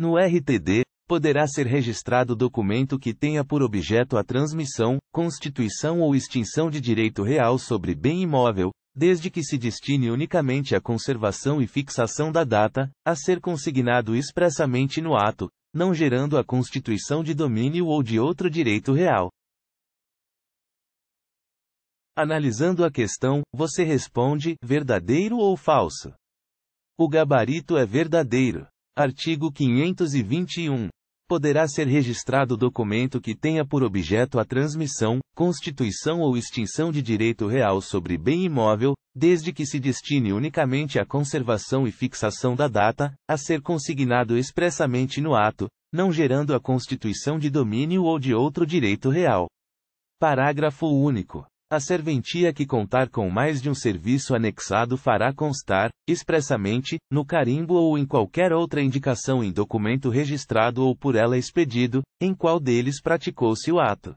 No RTD, poderá ser registrado documento que tenha por objeto a transmissão, constituição ou extinção de direito real sobre bem imóvel, desde que se destine unicamente à conservação e fixação da data, a ser consignado expressamente no ato, não gerando a constituição de domínio ou de outro direito real. Analisando a questão, você responde: verdadeiro ou falso? O gabarito é verdadeiro. Artigo 521. Poderá ser registrado documento que tenha por objeto a transmissão, constituição ou extinção de direito real sobre bem imóvel, desde que se destine unicamente à conservação e fixação da data, a ser consignado expressamente no ato, não gerando a constituição de domínio ou de outro direito real. Parágrafo único. A serventia que contar com mais de um serviço anexado fará constar, expressamente, no carimbo ou em qualquer outra indicação em documento registrado ou por ela expedido, em qual deles praticou-se o ato.